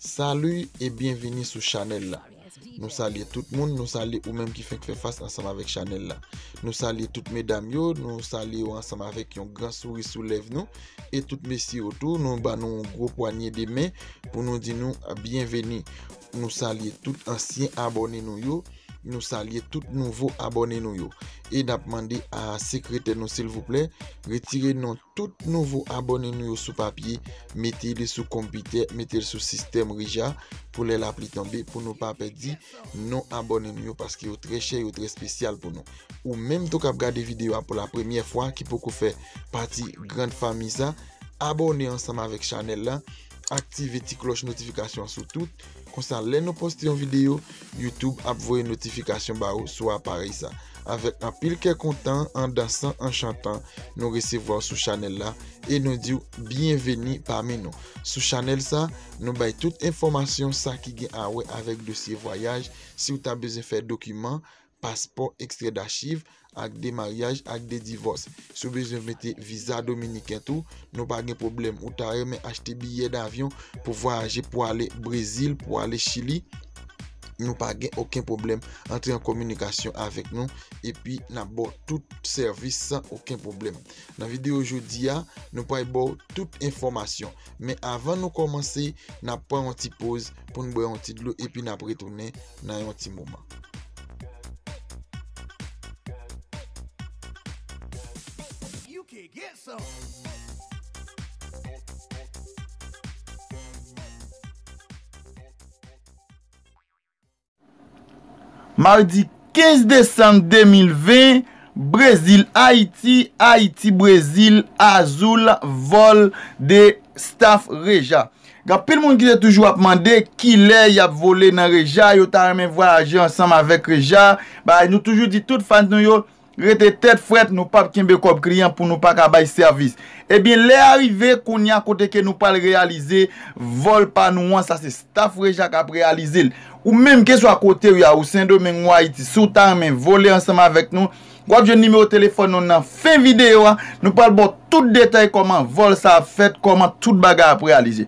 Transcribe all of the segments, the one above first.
Salou et bienveni sou chanel la, nou sali tout moun, nou sali ou mèm ki fèk fèk fàs ansam avèk chanel la, nou sali tout mè dam yo, nou sali ou ansam avèk yon gran souris sou lèv nou, et tout mè si otou, nou ban nou yon gro poanyè de mè, ou nou di nou bienveni, nou sali tout ansyen abonè nou yo, nou salye tout nouvou abonnen nou yo e da pman de a sekrete nou silvouple, retire nou tout nouvou abonnen nou yo sou papye mette li sou kompite, mette li sou sistem rija, pou le la plitambi, pou nou pape di nou abonnen nou yo, paske yo tre chè, yo tre spesyal pou nou, ou menm tou ka ap gade videwa pou la premye fwa, ki pou kou fe pati grand famisa abonnen ansama vek chanel la Aktive ti kloche notifikasyon sou tout, konsan lè nou poste yon video, YouTube ap vwe notifikasyon ba ou sou ap parey sa. Avet an pil ke kontan, an dansan, an chantan, nou resevo sou chanel la, e nou diw bienveni pa menon. Sou chanel sa, nou bay tout informasyon sa ki gen awe avèk dosye voyaj, si ou ta bezè fè dokument, paspon, ekstredachiv. ak de maryaj, ak de divos sou bezon mette visa dominikentou nou pa gen problem ou ta reme achete biye d'avyon pou voyaje pou ale Brezil, pou ale Chili nou pa gen okin problem entre en komunikasyon avek nou epi nan bo tout servis san okin problem nan video jodi ya, nou pa e bo tout informasyon, men avan nou komanse nan pre yon ti pose pou nou bo yon ti dlo epi nan pre tounen nan yon ti mouman Mardi 15 Descente 2020 Brazil, Haiti Haiti, Brazil Azul vol de staff Reja Gapil moun ki se toujou ap mande Ki le yap vole nan Reja Yo ta remen voyaje ansam avek Reja Bay nou toujou di tout fan nou yo Yon te tet fret nou pap kenbe kop krian pou nou pak a bay servis. E bin le arrive koun yon kote ke nou pal realize, vol pa nou an sa se staf reja kap realize l. Ou menm ke sou a kote ou ya ou sen do men way ti soutan men vole ansama vek nou. Gwap jen nime o telefon nou nan fe videyo an, nou pal bo tout detay koman vol sa fet, koman tout bagay ap realize.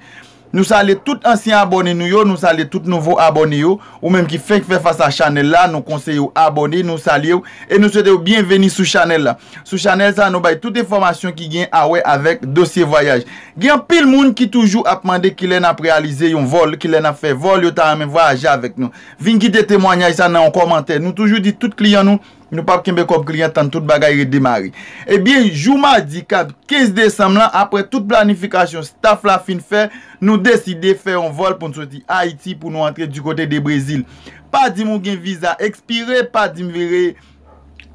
Nou salye tout ansyen abonye nou yo, nou salye tout nouvo abonye yo, ou menm ki fek fek fasa chanel la, nou konseye yo abonye, nou salye yo, e nou sede yo bienveni sou chanel la. Sou chanel sa nou bay tout informasyon ki gen awe ah avek dosye voyaj. Gen pil moun ki toujou apmande ki lè na prealize yon vol, ki lè na fe vol, yo ta amen voyaje avek nou. Vin ki detemwanyay sa nan yon komante, nou toujou di tout kliyan nou, Nou pap kembe kop klien tan tout bagay redemari. Ebyen, jou ma di kab 15 Desemlan apre tout planifikasyon staff la fin fè, nou deside fè an vol pou nou soti Haiti pou nou antre du kote de Brezil. Padim ou gen viza ekspire, padim vere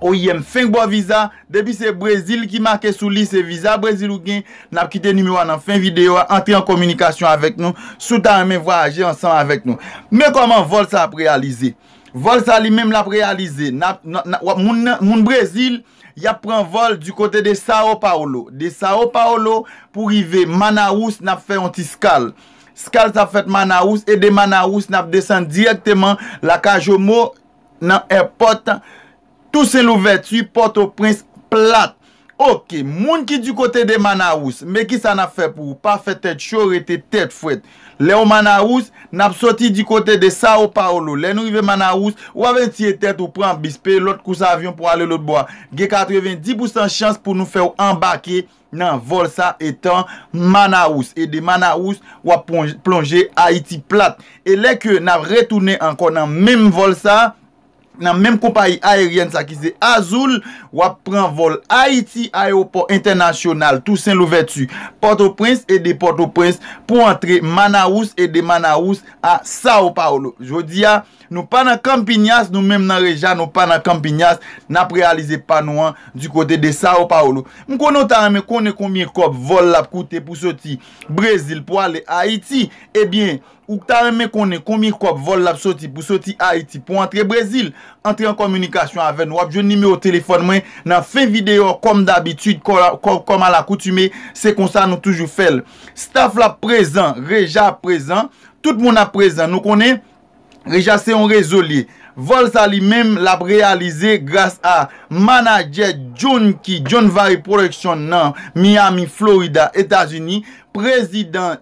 oyem fengbo viza, debi se Brezil ki make sou li se viza, Brezil ou gen nap kite nimiwa nan feng video, antre an komunikasyon avek nou, soudan an men voyaje ansan avek nou. Men koman vol sa ap realize? Vol sa li menm la prealize. Moun Brezil, ya pren vol du kote de Sao Paulo. De Sao Paulo, pou rive Manaus na fe onti Skal. Skal sa fet Manaus, e de Manaus na desen direkteman la Kajomo, nan e pot, tout se louvertu, pot o prins plat. Ok, moun ki di kote de Manahous, me ki sa na fe pou pa fe tet chorete tet fwet. Le ou Manahous, nap soti di kote de Sao Paolo. Le nou rive Manahous, wap ven siye tet ou pran bispe, lot kous avyon pou ale lot bo a. Ge 90% chans pou nou fe ou ambake nan volsa etan Manahous. E de Manahous, wap plonge Haiti plate. E le ke nap retoune ankon nan mem volsa... nan menm kopayi aeryen sa ki se Azoul, wap pren vol Haiti Aeroport Internasyonal, tou sen lou vetu Port-au-Prince e de Port-au-Prince pou antre Manaous e de Manaous a Sao Paulo. Jodi ya, nou panan kampinyas, nou menm nan reja nou panan kampinyas, nan prealize panouan du kote de Sao Paulo. Mwen konon tan ame konen konmye kop vol la pou kote pou soti Brazil pou ale Haiti, ebyen, eh Ou ta reme konen komi kop vol lap soti pou soti Haiti pou entre Brezil. Entre en komunikasyon ave nou ap joun nime ou telefon mwen nan fe videyo kom d'abitud kom al akoutume se konsan nou toujou fel. Staff la prezen, reja prezen, tout moun la prezen nou konen reja se yon rezo li. Vol sa li menm lap realize grase a manager John Varey Production nan Miami, Florida, Etasuni, prezident...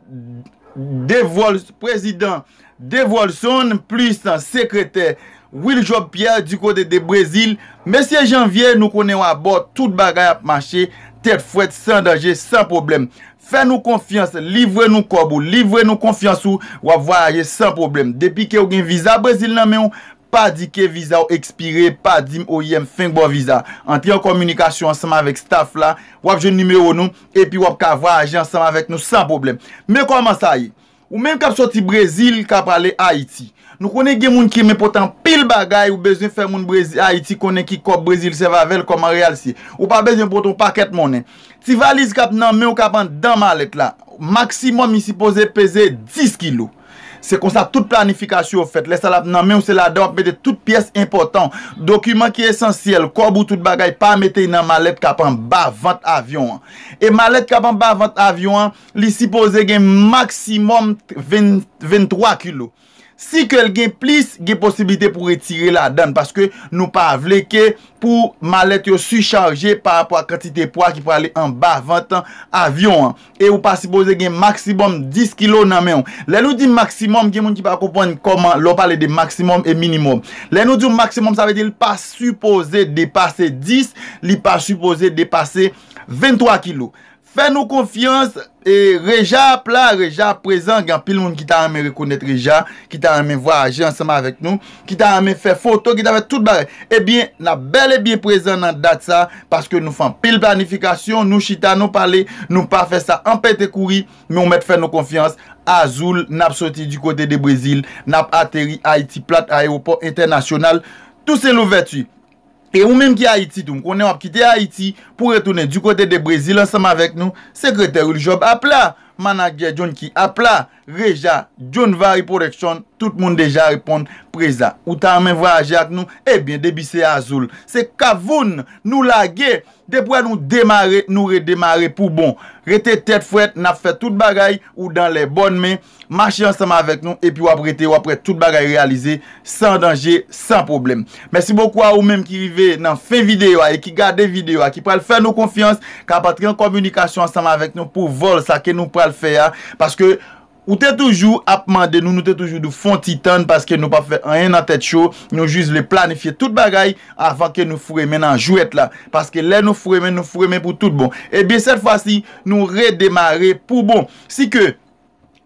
devol, prezident devol son, plus sekreter, Will Job Pierre du kode de Brazil, messie janvier, nou konen wap bote, tout bagay ap manche, tet fwet, san daje, san problem, fe nou konfians, livre nou kobou, livre nou konfiansou, wap vwaje, san problem, depi ke ou gen viza Brazil nan men ou, pa dike viza ou ekspire, pa dim ou yem fengbo viza. Ante yon komunikasyon anseman vek staf la, wap jen nimeyon nou, epi wap kavra aje anseman vek nou san problem. Men koman sa ye? Ou men kap soti Brezil, kap ale Haiti. Nou konen gen moun ki men potan pil bagay, ou bezwen fè moun Haiti konen ki kop Brezil se vavel koman real si. Ou pa bezwen potan paket mounen. Ti valiz kap nan men ou kap an dan malet la, maksimum yisi pose peze 10 kilo. Se kon sa tout planifikasyon fèt, lè sa la nan men ou se la do, mè de tout piès important, dokumen ki esensyèl, kobou tout bagay, pa metè nan malèd kapan ba vant avyon an. E malèd kapan ba vant avyon an, li si pose gen maksimum 23 kilo. Si kel gen plis gen posibilite pou retire la dan Paske nou pa vleke pou malet yo su charge Par apwa kantite poa ki pou ale en ba 20 avyon E ou pa suppose gen maksibom 10 kilo nan men Le nou di maksibom gen moun ki pa koupon Koman lo pale de maksibom e minimum Le nou di maksibom sa ve de li pa suppose de pase 10 Li pa suppose de pase 23 kilo Fè nou konfiyans e reja ap eh la, reja ap prezant, gen pil moun ki ta ame rekounet reja, ki ta ame voyaje ansama avèk nou, ki ta ame fè foto, ki ta ame tout bare. Ebyen, na bel e bien prezant nan dat sa, paske nou fan pil planifikasyon, nou chita, nou pale, nou pa fè sa anpète kouri, nou mè fè nou konfiyans, Azoul, nap soti du kote de Brésil, nap ateri Haiti Plate, aéroport internasyonal, tout se nou vèti. E ou menm ki Haiti toum, konen wap kite Haiti pou retounen du kote de Brazil ansama vek nou, sekreter ou ljoub apla, mana gye joun ki apla, Reja, John Vary Productions Tout moun deja repond preza Ou ta amen voyaje ak nou Ebyen eh debise azoul Se kavoun nou lage Depwa nou demare, nou redemare pou bon Rete tet fwet, nap fe tout bagay Ou dan le bon men Mache ansama avek nou E pi wap rete wap rete tout bagay realize San dange, san problem Mersi boko a ou menm ki rive nan fe videwa E ki gade videwa, ki pral fe nou konfians Ka patre an komunikasyon ansama avek nou Pou vol sa ke nou pral fe ya Paske Ou te toujou ap mande nou, nou te toujou nou fon titan paske nou pa fe anyen nan tet chou, nou jiz le planifiye tout bagay avan ke nou furemen nan jouet la. Paske le nou furemen, nou furemen pou tout bon. Ebi, eh set fwa si, nou redemare pou bon. Si ke,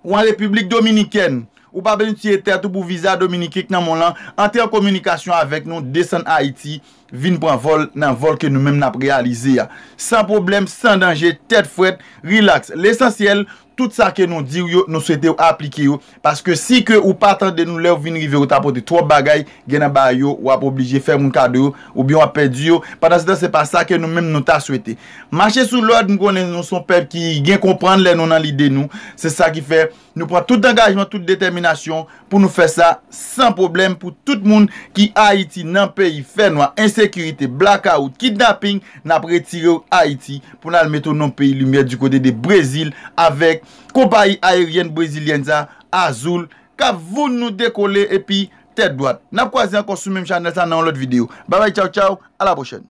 ou an Republik Dominiken, ou pa ben ti ete atou pou viza Dominikik nan mon lan, ante en komunikasyon avek nou, Descent Haiti, Vin pou an vol nan vol ke nou men ap realize ya San problem, san danje, tet fwet, relax L'esansyel, tout sa ke nou diw yo, nou souwete ou aplike yo Paske si ke ou patan de nou le ou vin rive ou tapote Tro bagay gen a bay yo ou ap oblije fe moun kade yo Ou bi yo ap pedi yo Padan se dan se pa sa ke nou men nou ta souwete Marche sou lwad nou konen nou son pep ki gen kompran le nou nan lide nou Se sa ki fe, nou pran tout d'engajman, tout d'determinasyon Pou nou fe sa, san problem pou tout moun ki Haiti nan pe y fe nou a ense Sekyritè, blackout, kidnapping, napre tirè ou Haiti pou nan metou nan peyi lumiè du kote de Brazil avèk kobayi ayeryen Brazilianza Azul ka voun nou dekole epi tèdouat. Napkwazè an konsume m chanel sa nan lòt videyo. Babay, chow chow, ala pochèn.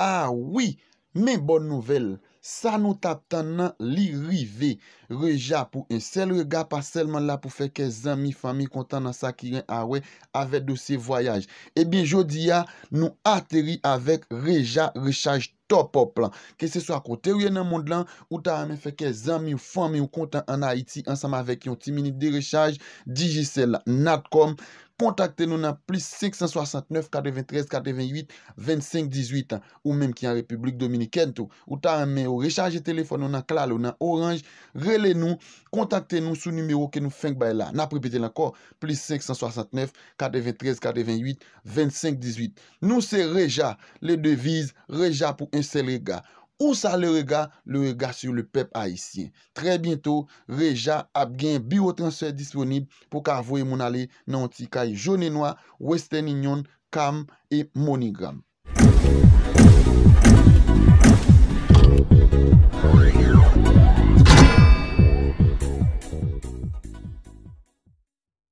Ah, wii, men bon nouvel. Sa nou ta tan nan li rive reja pou en sel rega pa selman la pou feke zami, fami, kontan nan sa ki gen awe avet do se voyaj. E bin jodi ya nou ateri avek reja rechaj topop lan. Ke se swa kote ouye nan mond lan ou ta amen feke zami ou fami ou kontan an Haiti ansam avek yon timini de rechaj digicel.com. kontakte nou nan plus 569-423-428-2518 ou menm ki an Republik Dominikent ou ta an men ou recharje telefon nou nan klal ou nan oranj, rele nou, kontakte nou sou numero ke nou feng bay la. Na pripetel ankor, plus 569-423-428-2518. Nou se reja le devise, reja pou un sel rega. O sa le rega, le rega sur le pep haisyen. Tre biento, veja ap gen biotransfer disponib pou ka vwe moun ale nan ti kay jounenwa, western inyon, kam e monigam.